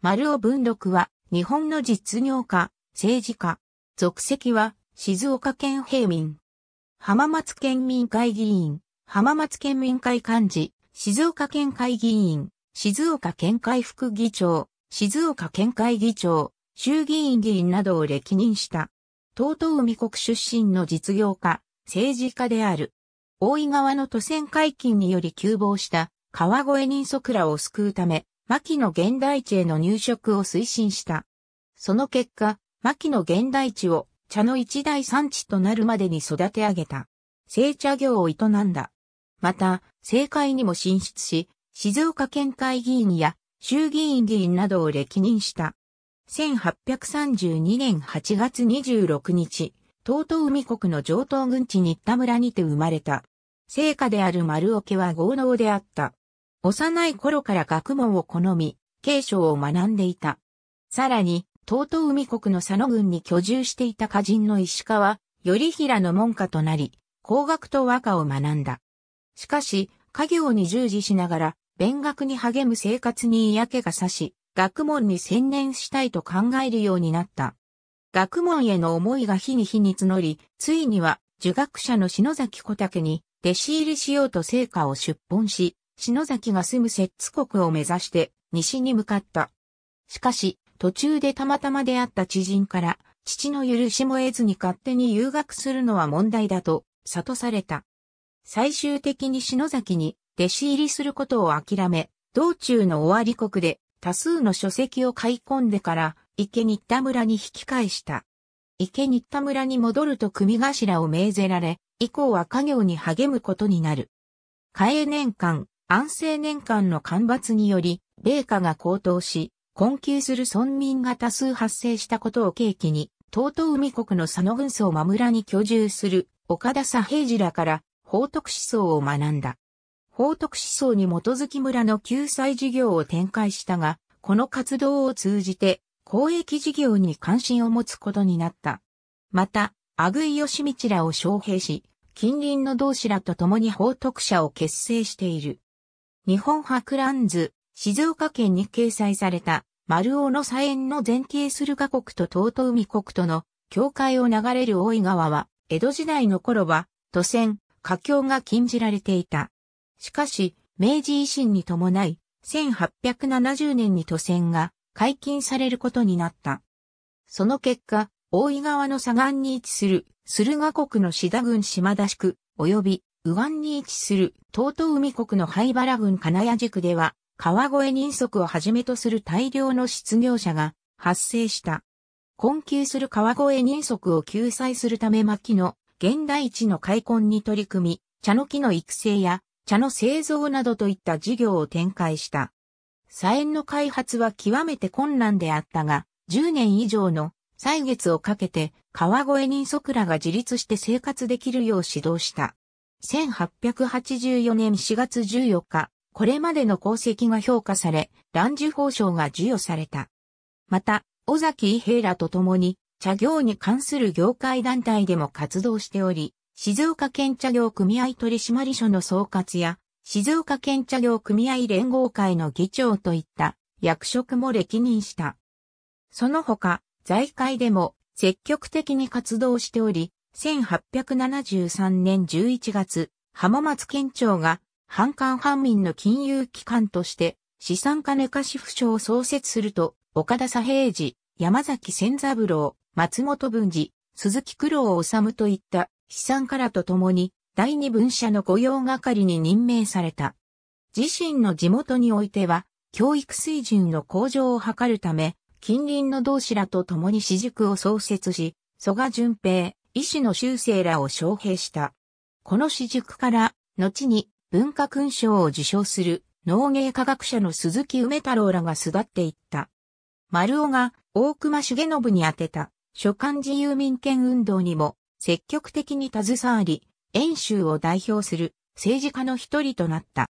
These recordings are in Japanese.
丸尾文禄は、日本の実業家、政治家。属籍は、静岡県平民。浜松県民会議員、浜松県民会幹事、静岡県会議員、静岡県会副議長、静岡県会議長、衆議院議員などを歴任した。東東海国出身の実業家、政治家である。大井川の都選解禁により急亡した川越人足らを救うため、牧野現代地への入植を推進した。その結果、牧野現代地を茶の一大産地となるまでに育て上げた。生茶業を営んだ。また、政界にも進出し、静岡県会議員や衆議院議員などを歴任した。1832年8月26日、東東海国の上東軍地新田村にて生まれた。聖火である丸桶は豪農であった。幼い頃から学問を好み、継承を学んでいた。さらに、東東海国の佐野郡に居住していた歌人の石川、頼平の門下となり、工学と和歌を学んだ。しかし、家業に従事しながら、勉学に励む生活に嫌気がさし、学問に専念したいと考えるようになった。学問への思いが日に日に募り、ついには、儒学者の篠崎小竹に、弟子入りしようと成果を出本し、篠崎が住む摂津国を目指して西に向かった。しかし、途中でたまたま出会った知人から、父の許しも得ずに勝手に留学するのは問題だと、悟された。最終的に篠崎に弟子入りすることを諦め、道中の終わり国で多数の書籍を買い込んでから池新田村に引き返した。池新田村に戻ると組頭を命ぜられ、以降は家業に励むことになる。開年間、安政年間の干ばつにより、米価が高騰し、困窮する村民が多数発生したことを契機に、東東海国の佐野軍曹真村に居住する岡田佐平次らから法徳思想を学んだ。法徳思想に基づき村の救済事業を展開したが、この活動を通じて公益事業に関心を持つことになった。また、阿久井義道らを招聘し、近隣の同志らと共に法徳者を結成している。日本博覧図、静岡県に掲載された、丸尾の左縁の前景する河国と東都海国との境界を流れる大井川は、江戸時代の頃は、都線、河橋が禁じられていた。しかし、明治維新に伴い、1870年に都線が解禁されることになった。その結果、大井川の左岸に位置する、駿河国の志田郡島田宿、及び右岸に位置する東東海国の灰原郡金谷地区では、川越人足をはじめとする大量の失業者が発生した。困窮する川越人足を救済するため牧野、現代地の開墾に取り組み、茶の木の育成や茶の製造などといった事業を展開した。茶園の開発は極めて困難であったが、10年以上の歳月をかけて川越人足らが自立して生活できるよう指導した。1884年4月14日、これまでの功績が評価され、乱受法賞が授与された。また、尾崎伊平らと共に、茶業に関する業界団体でも活動しており、静岡県茶業組合取締所の総括や、静岡県茶業組合連合会の議長といった役職も歴任した。その他、財界でも積極的に活動しており、1873年11月、浜松県庁が、反官反民の金融機関として、資産家貸し不を創設すると、岡田左平次、山崎千三郎、松本文治、鈴木九郎治といった資産家らと共に、第二分社の御用係に任命された。自身の地元においては、教育水準の向上を図るため、近隣の同志らと共に私塾を創設し、蘇我淳平、医師の修正らを招聘した。この私塾から、後に文化勲章を受賞する農芸科学者の鈴木梅太郎らが巣立っていった。丸尾が大隈重信に宛てた書簡自由民権運動にも積極的に携わり、演習を代表する政治家の一人となった。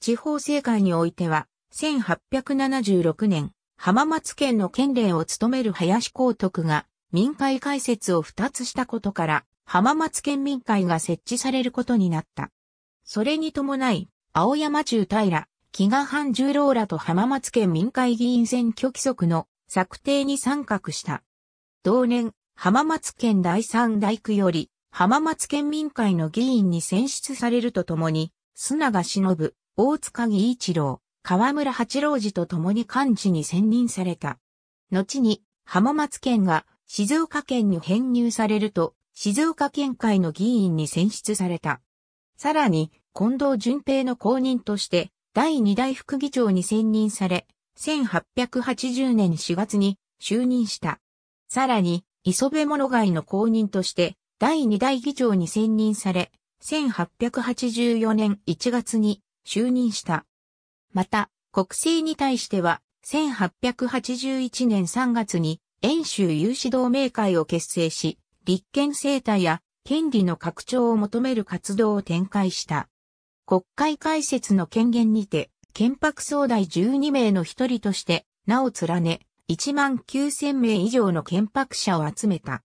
地方政界においては、1876年、浜松県の県令を務める林光徳が民会開設を二つしたことから、浜松県民会が設置されることになった。それに伴い、青山中平、木賀半十郎らと浜松県民会議員選挙規則の策定に参画した。同年、浜松県第三大区より、浜松県民会の議員に選出されるとともに、砂永忍、大塚義一郎、河村八郎次と共に幹事に選任された。後に、浜松県が静岡県に編入されると、静岡県会の議員に選出された。さらに、近藤淳平の公認として、第2代副議長に選任され、1880年4月に就任した。さらに、磯部物外の公認として、第2代議長に選任され、1884年1月に就任した。また、国政に対しては、1881年3月に遠州有志同盟会を結成し、立憲政体や権利の拡張を求める活動を展開した。国会開設の権限にて、憲白総代12名の一人として名を連ね、1万9000名以上の憲白者を集めた。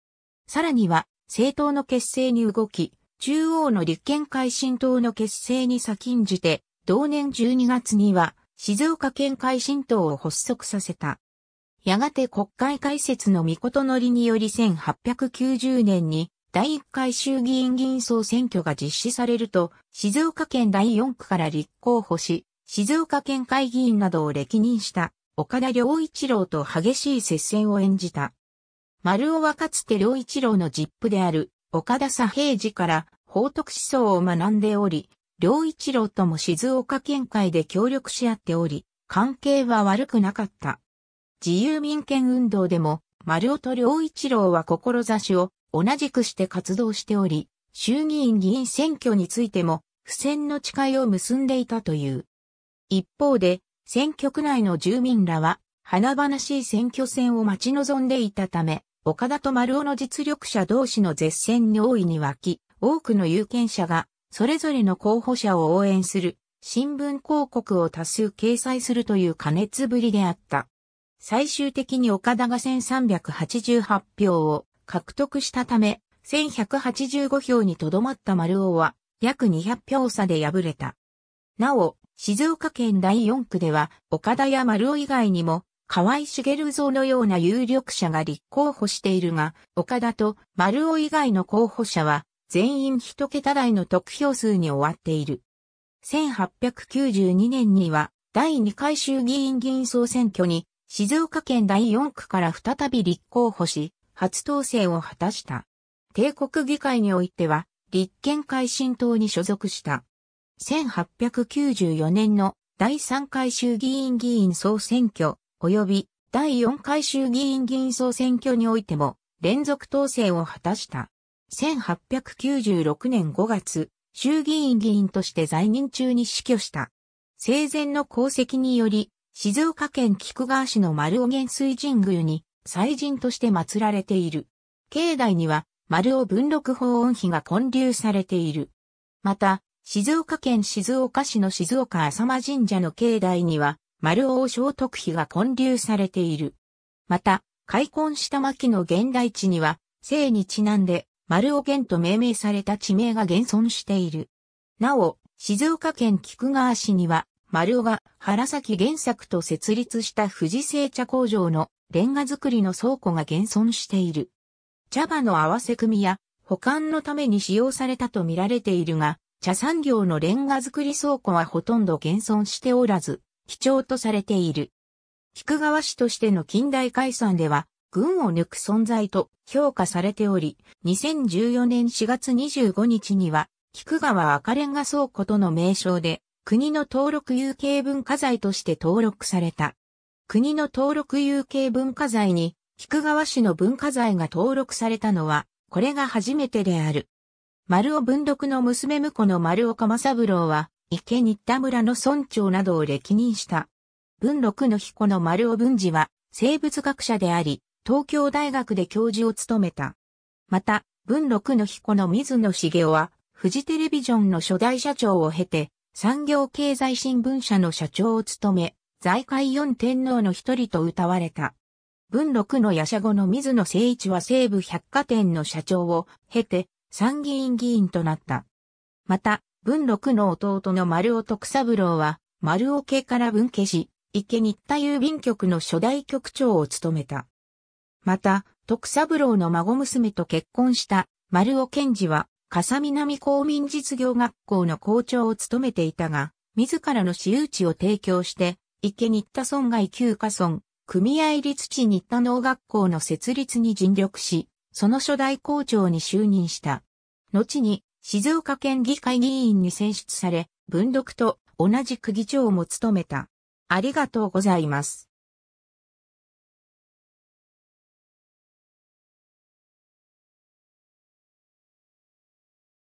さらには、政党の結成に動き、中央の立憲改進党の結成に先んじて、同年12月には、静岡県改進党を発足させた。やがて国会開設の御事のりにより1890年に第1回衆議院議員総選挙が実施されると、静岡県第4区から立候補し、静岡県会議員などを歴任した岡田良一郎と激しい接戦を演じた。丸尾はかつて良一郎の実父である岡田佐平次から法徳思想を学んでおり、良一郎とも静岡県会で協力し合っており、関係は悪くなかった。自由民権運動でも、丸尾と良一郎は志を同じくして活動しており、衆議院議員選挙についても、不戦の誓いを結んでいたという。一方で、選挙区内の住民らは、花々しい選挙戦を待ち望んでいたため、岡田と丸尾の実力者同士の絶戦に大いに沸き、多くの有権者が、それぞれの候補者を応援する、新聞広告を多数掲載するという過熱ぶりであった。最終的に岡田が1388票を獲得したため、1185票にとどまった丸尾は約200票差で敗れた。なお、静岡県第4区では、岡田や丸尾以外にも、河合茂像のような有力者が立候補しているが、岡田と丸尾以外の候補者は、全員一桁台の得票数に終わっている。1892年には、第2回衆議院議員総選挙に、静岡県第4区から再び立候補し、初当選を果たした。帝国議会においては、立憲改進党に所属した。1894年の第3回衆議院議員総選挙、及び第4回衆議院議員総選挙においても、連続当選を果たした。1896年5月、衆議院議員として在任中に死去した。生前の功績により、静岡県菊川市の丸尾元水神宮に祭神として祀られている。境内には丸尾文禄法恩碑が建立されている。また、静岡県静岡市の静岡浅間神社の境内には丸尾聖徳碑が建立されている。また、開墾した牧の現代地には、姓にちなんで丸尾玄と命名された地名が現存している。なお、静岡県菊川市には、丸尾が原崎原作と設立した富士製茶工場のレンガ作りの倉庫が現存している。茶葉の合わせ組や保管のために使用されたと見られているが、茶産業のレンガ作り倉庫はほとんど現存しておらず、貴重とされている。菊川市としての近代解散では、群を抜く存在と評価されており、2014年4月25日には、菊川赤レンガ倉庫との名称で国の登録有形文化財として登録された。国の登録有形文化財に、菊川市の文化財が登録されたのは、これが初めてである。丸尾文読の娘婿の丸尾鎌三郎は、池新田村の村長などを歴任した。文禄の彦の丸尾文治は、生物学者であり、東京大学で教授を務めた。また、文禄の彦の水野茂雄は、富士テレビジョンの初代社長を経て、産業経済新聞社の社長を務め、財界四天皇の一人と謳われた。文禄の夜叉後の水野誠一は西部百貨店の社長を経て参議院議員となった。また、文禄の弟の丸尾徳三郎は丸尾家から分家し、池新田郵便局の初代局長を務めた。また、徳三郎の孫娘と結婚した丸尾賢治は笠南公民実業学校の校長を務めていたが、自らの私有地を提供して、池新田村外旧家村、組合立地新田農学校の設立に尽力し、その初代校長に就任した。後に、静岡県議会議員に選出され、文読と同じ区議長も務めた。ありがとうございます。